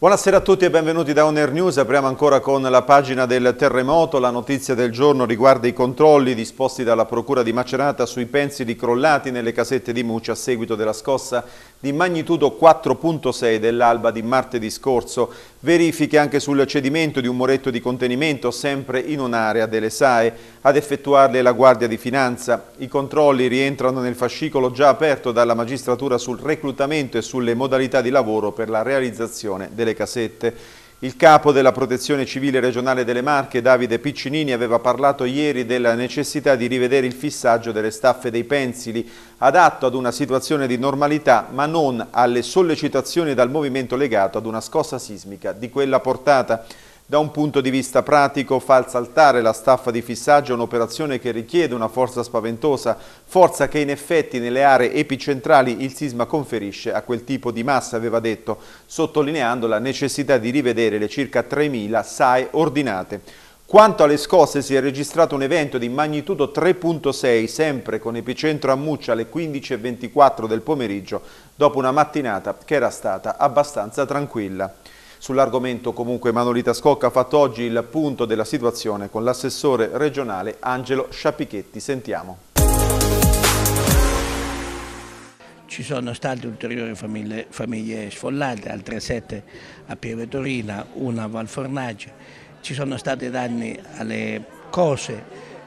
Buonasera a tutti e benvenuti da Oner News. Apriamo ancora con la pagina del terremoto. La notizia del giorno riguarda i controlli disposti dalla Procura di Macerata sui pensili crollati nelle casette di Muccia a seguito della scossa di magnitudo 4.6 dell'alba di martedì scorso. Verifiche anche sul cedimento di un muretto di contenimento sempre in un'area delle SAE. Ad effettuarle la Guardia di Finanza. I controlli rientrano nel fascicolo già aperto dalla magistratura sul reclutamento e sulle modalità di lavoro per la realizzazione delle casette. Il capo della protezione civile regionale delle Marche, Davide Piccinini, aveva parlato ieri della necessità di rivedere il fissaggio delle staffe dei pensili, adatto ad una situazione di normalità ma non alle sollecitazioni dal movimento legato ad una scossa sismica di quella portata. Da un punto di vista pratico fa saltare la staffa di fissaggio un'operazione che richiede una forza spaventosa, forza che in effetti nelle aree epicentrali il sisma conferisce a quel tipo di massa, aveva detto, sottolineando la necessità di rivedere le circa 3.000 SAE ordinate. Quanto alle scosse si è registrato un evento di magnitudo 3.6, sempre con epicentro a Muccia alle 15.24 del pomeriggio, dopo una mattinata che era stata abbastanza tranquilla. Sull'argomento comunque Manolita Scocca ha fatto oggi il punto della situazione con l'assessore regionale Angelo Sciapichetti. Sentiamo. ci sono state ulteriori famiglie, famiglie sfollate, altre sette a Pieve Torina, una a Valfornace, ci sono stati danni alle cose,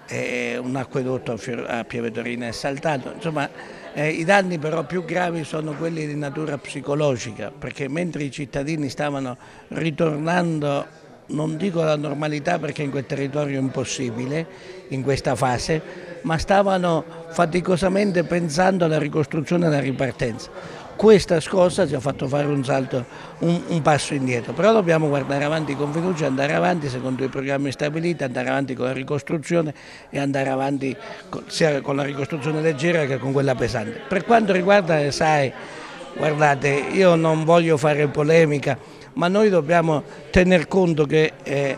eh, un acquedotto a Pieve Torina è saltato, insomma eh, I danni però più gravi sono quelli di natura psicologica, perché mentre i cittadini stavano ritornando, non dico alla normalità perché in quel territorio è impossibile, in questa fase, ma stavano faticosamente pensando alla ricostruzione e alla ripartenza questa scossa ci ha fatto fare un salto, un, un, passo indietro, però dobbiamo guardare avanti con fiducia, andare avanti secondo i programmi stabiliti, andare avanti con la ricostruzione e andare avanti con, sia con la ricostruzione leggera che con quella pesante. Per quanto riguarda SAE, guardate, io non voglio fare polemica, ma noi dobbiamo tener conto che... Eh,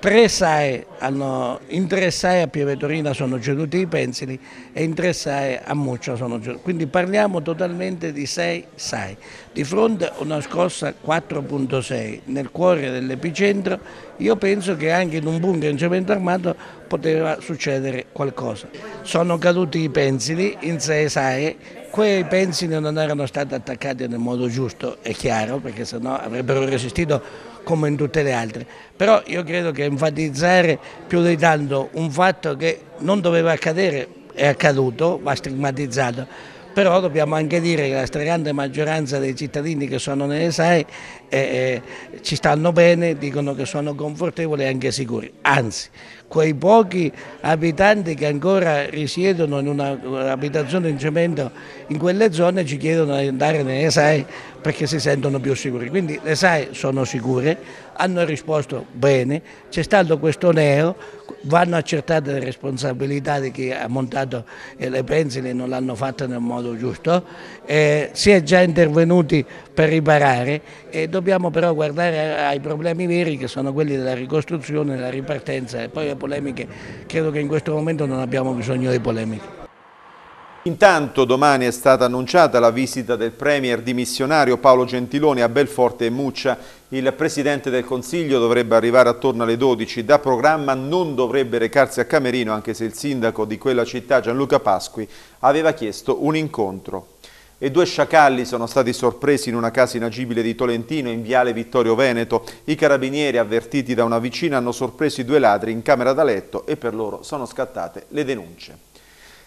tre SAE hanno, in tre SAE a Pievetorina sono ceduti i pensili e in tre SAE a Muccia sono ceduti. Quindi parliamo totalmente di sei SAE. Di fronte a una scossa 4.6 nel cuore dell'epicentro, io penso che anche in un bunker in cemento armato poteva succedere qualcosa. Sono caduti i pensili in sei SAE quei pensili non erano stati attaccati nel modo giusto è chiaro, perché sennò avrebbero resistito come in tutte le altre. Però io credo che enfatizzare più di tanto un fatto che non doveva accadere è accaduto, va stigmatizzato, però dobbiamo anche dire che la stragrande maggioranza dei cittadini che sono nelle SAE eh, eh, ci stanno bene, dicono che sono confortevoli e anche sicuri, anzi quei pochi abitanti che ancora risiedono in un'abitazione in cemento in quelle zone ci chiedono di andare nelle SAE perché si sentono più sicuri. Quindi le SAE sono sicure, hanno risposto bene, c'è stato questo neo, vanno accertate le responsabilità di chi ha montato le pensili e non l'hanno fatta nel modo giusto, eh, si è già intervenuti per riparare e dobbiamo però guardare ai problemi veri che sono quelli della ricostruzione, della ripartenza e poi polemiche, credo che in questo momento non abbiamo bisogno di polemiche. Intanto domani è stata annunciata la visita del Premier dimissionario Paolo Gentiloni a Belforte e Muccia. Il Presidente del Consiglio dovrebbe arrivare attorno alle 12. Da programma non dovrebbe recarsi a Camerino anche se il sindaco di quella città Gianluca Pasqui aveva chiesto un incontro e due sciacalli sono stati sorpresi in una casa inagibile di Tolentino in Viale Vittorio Veneto. I carabinieri avvertiti da una vicina hanno sorpreso i due ladri in camera da letto e per loro sono scattate le denunce.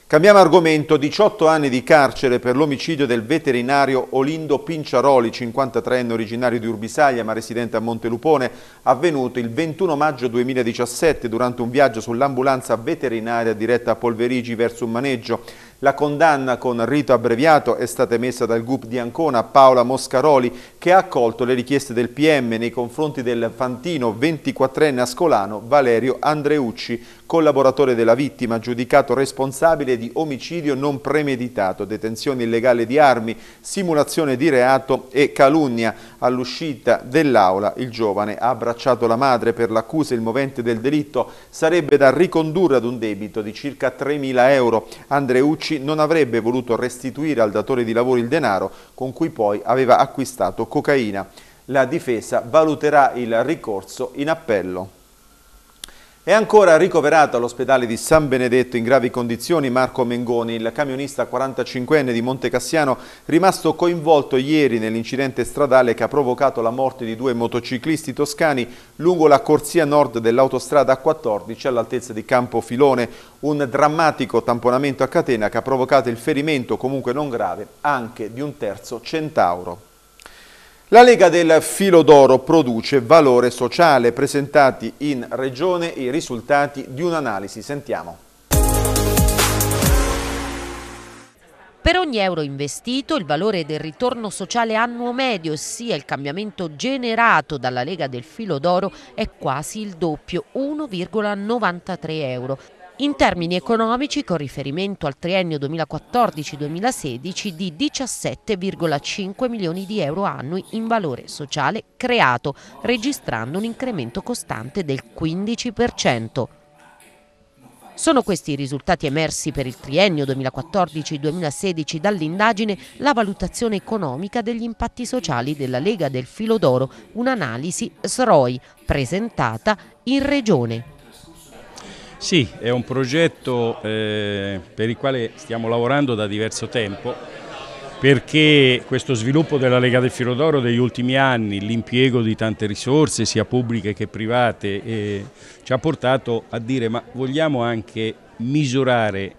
Cambiamo argomento, 18 anni di carcere per l'omicidio del veterinario Olindo Pinciaroli, 53enne originario di Urbisaglia ma residente a Montelupone, avvenuto il 21 maggio 2017 durante un viaggio sull'ambulanza veterinaria diretta a Polverigi verso un maneggio. La condanna con rito abbreviato è stata emessa dal GUP di Ancona Paola Moscaroli che ha accolto le richieste del PM nei confronti del fantino 24enne ascolano Valerio Andreucci, collaboratore della vittima, giudicato responsabile di omicidio non premeditato, detenzione illegale di armi, simulazione di reato e calunnia. All'uscita dell'aula il giovane ha abbracciato la madre per l'accusa il movente del delitto sarebbe da ricondurre ad un debito di circa 3.000 euro. Andreucci 2011 non avrebbe voluto restituire al datore di lavoro il denaro con cui poi aveva acquistato cocaina. La difesa valuterà il ricorso in appello. È ancora ricoverato all'ospedale di San Benedetto in gravi condizioni Marco Mengoni, il camionista 45enne di Montecassiano, rimasto coinvolto ieri nell'incidente stradale che ha provocato la morte di due motociclisti toscani lungo la corsia nord dell'autostrada 14 all'altezza di Campo Filone. Un drammatico tamponamento a catena che ha provocato il ferimento, comunque non grave, anche di un terzo centauro. La Lega del Filo d'Oro produce valore sociale, presentati in Regione i risultati di un'analisi. Sentiamo. Per ogni euro investito il valore del ritorno sociale annuo medio, ossia il cambiamento generato dalla Lega del Filo d'Oro, è quasi il doppio, 1,93 euro in termini economici con riferimento al triennio 2014-2016 di 17,5 milioni di euro annui in valore sociale creato, registrando un incremento costante del 15%. Sono questi i risultati emersi per il triennio 2014-2016 dall'indagine La valutazione economica degli impatti sociali della Lega del Filo d'Oro, un'analisi SROI presentata in Regione. Sì, è un progetto eh, per il quale stiamo lavorando da diverso tempo perché questo sviluppo della Lega del Filo d'Oro degli ultimi anni, l'impiego di tante risorse sia pubbliche che private eh, ci ha portato a dire ma vogliamo anche misurare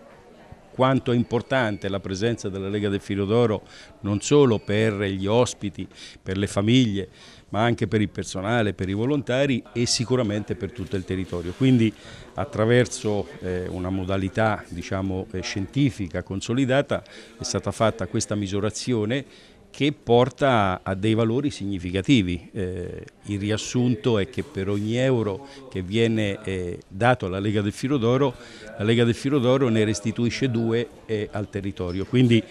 quanto è importante la presenza della Lega del Filo d'Oro non solo per gli ospiti, per le famiglie, ma anche per il personale, per i volontari e sicuramente per tutto il territorio. Quindi attraverso eh, una modalità diciamo, eh, scientifica consolidata è stata fatta questa misurazione che porta a dei valori significativi. Eh, il riassunto è che per ogni euro che viene eh, dato alla Lega del Filo d'Oro, la Lega del Filo d'Oro ne restituisce due eh, al territorio. Quindi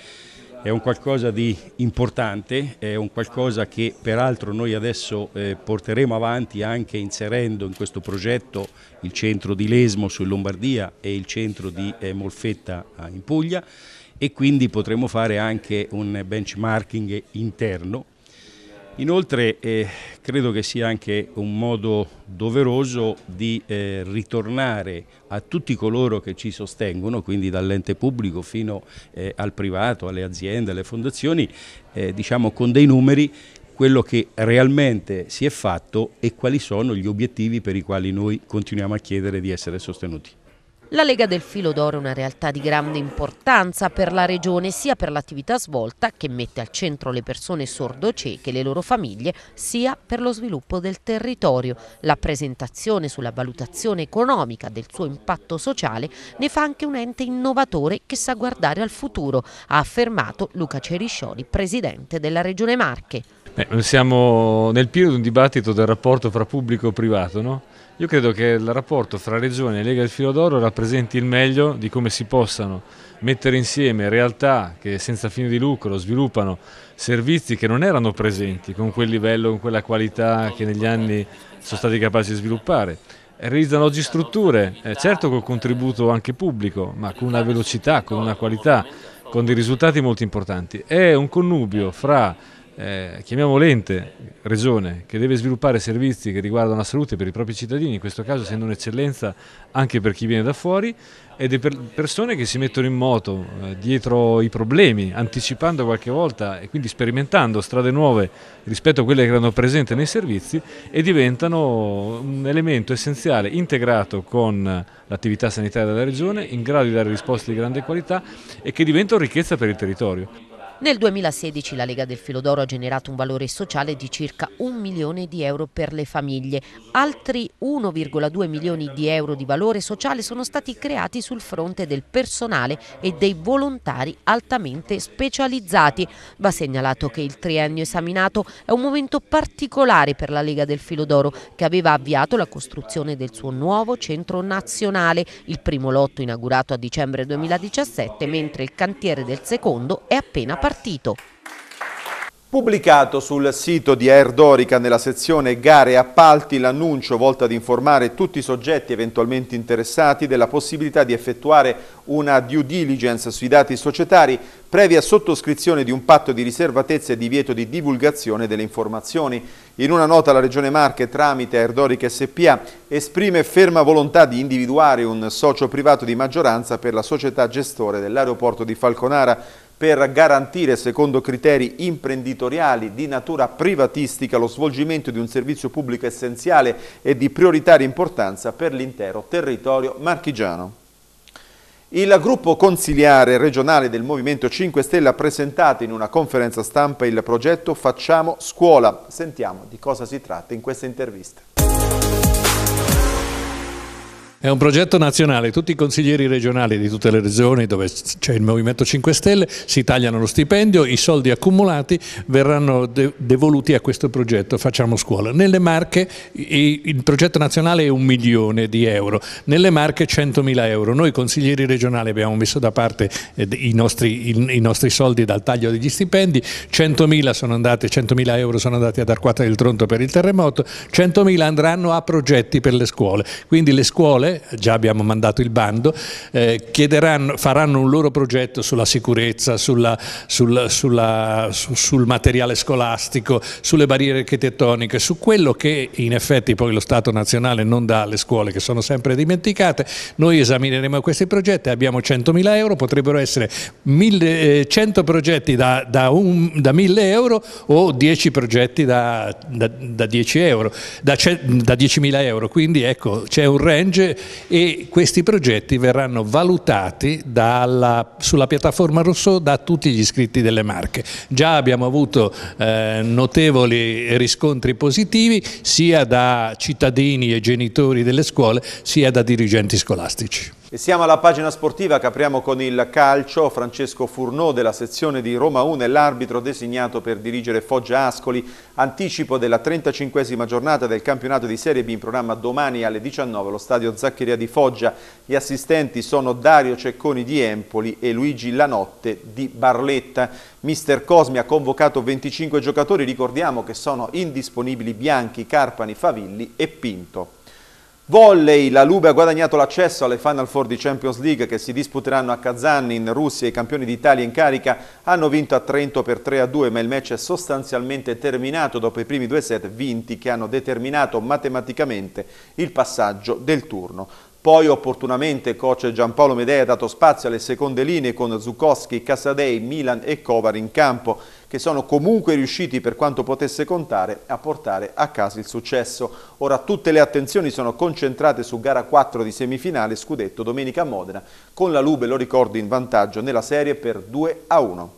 è un qualcosa di importante, è un qualcosa che peraltro noi adesso eh, porteremo avanti anche inserendo in questo progetto il centro di Lesmo in Lombardia e il centro di eh, Molfetta eh, in Puglia e quindi potremo fare anche un benchmarking interno Inoltre eh, credo che sia anche un modo doveroso di eh, ritornare a tutti coloro che ci sostengono, quindi dall'ente pubblico fino eh, al privato, alle aziende, alle fondazioni, eh, diciamo con dei numeri quello che realmente si è fatto e quali sono gli obiettivi per i quali noi continuiamo a chiedere di essere sostenuti. La Lega del Filo d'Oro è una realtà di grande importanza per la regione sia per l'attività svolta che mette al centro le persone sordo-cieche e le loro famiglie sia per lo sviluppo del territorio. La presentazione sulla valutazione economica del suo impatto sociale ne fa anche un ente innovatore che sa guardare al futuro, ha affermato Luca Ceriscioli, presidente della Regione Marche. Beh, siamo nel pieno di un dibattito del rapporto fra pubblico e privato, no? Io credo che il rapporto fra Regione e Lega del Filo d'Oro rappresenti il meglio di come si possano mettere insieme realtà che senza fine di lucro sviluppano servizi che non erano presenti con quel livello, con quella qualità che negli anni sono stati capaci di sviluppare realizzano oggi strutture, eh, certo col contributo anche pubblico, ma con una velocità, con una qualità, con dei risultati molto importanti. È un connubio fra eh, chiamiamolo l'ente, regione, che deve sviluppare servizi che riguardano la salute per i propri cittadini, in questo caso essendo un'eccellenza anche per chi viene da fuori, ed è per persone che si mettono in moto eh, dietro i problemi, anticipando qualche volta e quindi sperimentando strade nuove rispetto a quelle che erano presenti nei servizi e diventano un elemento essenziale integrato con l'attività sanitaria della regione, in grado di dare risposte di grande qualità e che diventano ricchezza per il territorio. Nel 2016 la Lega del Filodoro ha generato un valore sociale di circa un milione di euro per le famiglie. Altri 1,2 milioni di euro di valore sociale sono stati creati sul fronte del personale e dei volontari altamente specializzati. Va segnalato che il triennio esaminato è un momento particolare per la Lega del Filodoro che aveva avviato la costruzione del suo nuovo centro nazionale, il primo lotto inaugurato a dicembre 2017 mentre il cantiere del secondo è appena partito partito. Pubblicato sul sito di Air nella sezione Gare e Appalti l'annuncio volto ad informare tutti i soggetti eventualmente interessati della possibilità di effettuare una due diligence sui dati societari previa sottoscrizione di un patto di riservatezza e divieto di divulgazione delle informazioni. In una nota la Regione Marche tramite Air SPA esprime ferma volontà di individuare un socio privato di maggioranza per la società gestore dell'aeroporto di Falconara per garantire, secondo criteri imprenditoriali di natura privatistica, lo svolgimento di un servizio pubblico essenziale e di prioritaria importanza per l'intero territorio marchigiano. Il gruppo consiliare regionale del Movimento 5 Stelle ha presentato in una conferenza stampa il progetto Facciamo Scuola. Sentiamo di cosa si tratta in questa intervista. È un progetto nazionale, tutti i consiglieri regionali di tutte le regioni dove c'è il Movimento 5 Stelle si tagliano lo stipendio, i soldi accumulati verranno devoluti a questo progetto, facciamo scuola. Nelle Marche il progetto nazionale è un milione di euro, nelle Marche 100.000 euro. Noi consiglieri regionali abbiamo messo da parte eh, i nostri, i, nostri soldi dal taglio degli stipendi, 100.000 sono andati, 100.000 euro sono andati ad Arquata del Tronto per il terremoto, 100.000 andranno a progetti per le scuole. Quindi le scuole già abbiamo mandato il bando, eh, faranno un loro progetto sulla sicurezza, sulla, sulla, sulla, su, sul materiale scolastico, sulle barriere architettoniche, su quello che in effetti poi lo Stato nazionale non dà alle scuole che sono sempre dimenticate. Noi esamineremo questi progetti, abbiamo 100.000 euro, potrebbero essere 100 eh, progetti da, da, un, da 1.000 euro o 10 progetti da, da 10 euro, da, 10.000 euro. Quindi ecco, c'è un range e questi progetti verranno valutati dalla, sulla piattaforma Rousseau da tutti gli iscritti delle Marche. Già abbiamo avuto eh, notevoli riscontri positivi sia da cittadini e genitori delle scuole sia da dirigenti scolastici. E siamo alla pagina sportiva che apriamo con il calcio. Francesco Furnò della sezione di Roma 1 è l'arbitro designato per dirigere Foggia Ascoli. Anticipo della 35esima giornata del campionato di Serie B in programma domani alle 19 allo stadio Zaccheria di Foggia. Gli assistenti sono Dario Cecconi di Empoli e Luigi Lanotte di Barletta. Mister Cosmi ha convocato 25 giocatori, ricordiamo che sono indisponibili Bianchi, Carpani, Favilli e Pinto. Volley, la Lube ha guadagnato l'accesso alle Final Four di Champions League che si disputeranno a Kazan in Russia. I campioni d'Italia in carica hanno vinto a Trento per 3 a 2, ma il match è sostanzialmente terminato dopo i primi due set vinti che hanno determinato matematicamente il passaggio del turno. Poi opportunamente coach Giampaolo Medea ha dato spazio alle seconde linee con Zukowski, Casadei, Milan e Kovar in campo che sono comunque riusciti per quanto potesse contare a portare a casa il successo. Ora tutte le attenzioni sono concentrate su gara 4 di semifinale scudetto domenica a Modena con la Lube, lo ricordo, in vantaggio nella serie per 2 a 1.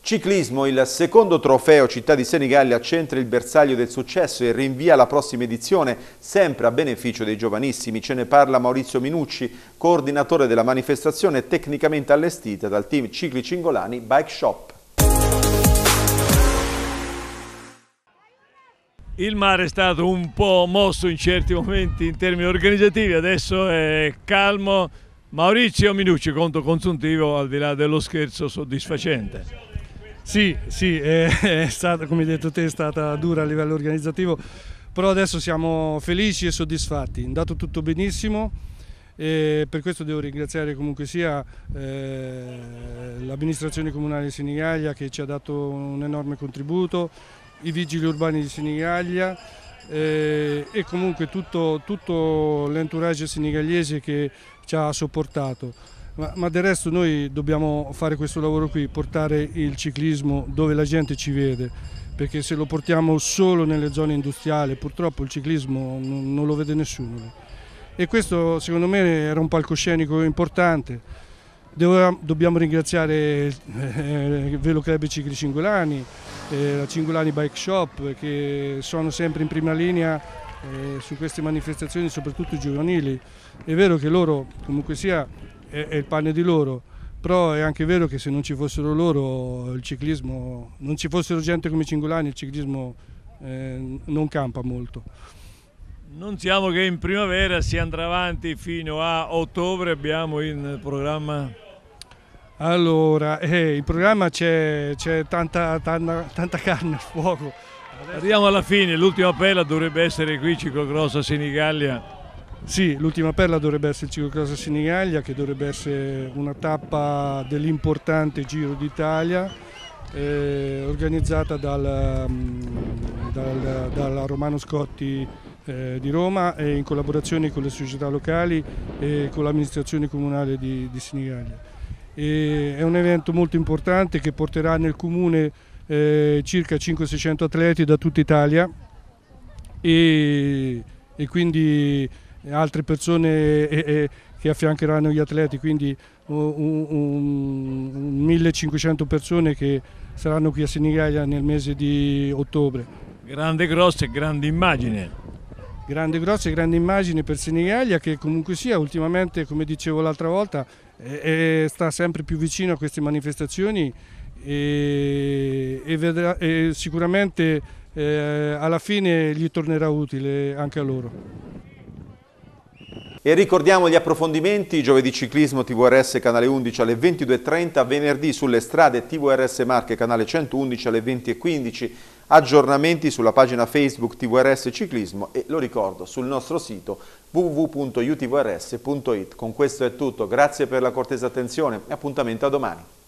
Ciclismo, il secondo trofeo Città di Senigallia centra il bersaglio del successo e rinvia la prossima edizione sempre a beneficio dei giovanissimi. Ce ne parla Maurizio Minucci, coordinatore della manifestazione tecnicamente allestita dal team Cicli Cingolani Bike Shop. il mare è stato un po' mosso in certi momenti in termini organizzativi, adesso è calmo. Maurizio Minucci, conto consuntivo, al di là dello scherzo, soddisfacente. Sì, sì, è, stata, come hai detto te, è stata dura a livello organizzativo, però adesso siamo felici e soddisfatti, è andato tutto benissimo. E per questo devo ringraziare comunque sia eh, l'amministrazione comunale di Senigallia che ci ha dato un enorme contributo, i vigili urbani di Sinigaglia eh, e comunque tutto, tutto l'entourage senegaliese che ci ha sopportato. Ma, ma, del resto noi dobbiamo fare questo lavoro qui, portare il ciclismo dove la gente ci vede, perché se lo portiamo solo nelle zone industriali purtroppo il ciclismo non, non lo vede nessuno. E questo secondo me era un palcoscenico importante. dobbiamo ringraziare eh, Velo Club Cicli Cingolani, eh, la Cingulani Bike Shop che sono sempre in prima linea eh, su queste manifestazioni, soprattutto giovanili. È vero che loro, comunque sia, è, è il pane di loro, però è anche vero che se non ci fossero loro il ciclismo, non ci fossero gente come Cingulani, il ciclismo eh, non campa molto. Non siamo che in primavera si andrà avanti fino a ottobre, abbiamo in programma allora, eh, in programma c'è, tanta, tanta, tanta, carne al fuoco. Adesso... Arriviamo alla fine, l'ultima perla dovrebbe essere qui Ciclocross Sinigallia. Sì, l'ultima perla dovrebbe essere il Ciclocross Sinigallia, che dovrebbe essere una tappa dell'importante Giro d'Italia eh, organizzata dal, mm, dal, dalla Romano Scotti eh, di Roma e in collaborazione con le società locali e con l'amministrazione comunale di, di Senigallia. E è un evento molto importante che porterà nel comune eh, circa 500-600 atleti da tutta Italia e, e quindi altre persone e, eh, e eh, che affiancheranno gli atleti, quindi un, un, un 1500 persone che saranno qui a Senigallia nel mese di ottobre. Grande grossa e grande immagine. Grande grossa e grande immagine per Senigallia che comunque sia ultimamente, come dicevo l'altra volta, e, sta sempre più vicino a queste manifestazioni e, e, vedrà, e sicuramente eh, alla fine gli tornerà utile anche a loro. E ricordiamo gli approfondimenti, giovedì ciclismo TVRS canale 11 alle 22.30, venerdì sulle strade TVRS Marche canale 111 alle 20.15 aggiornamenti sulla pagina Facebook TVRS Ciclismo e lo ricordo sul nostro sito www.utvrs.it. Con questo è tutto, grazie per la cortesa attenzione e appuntamento a domani.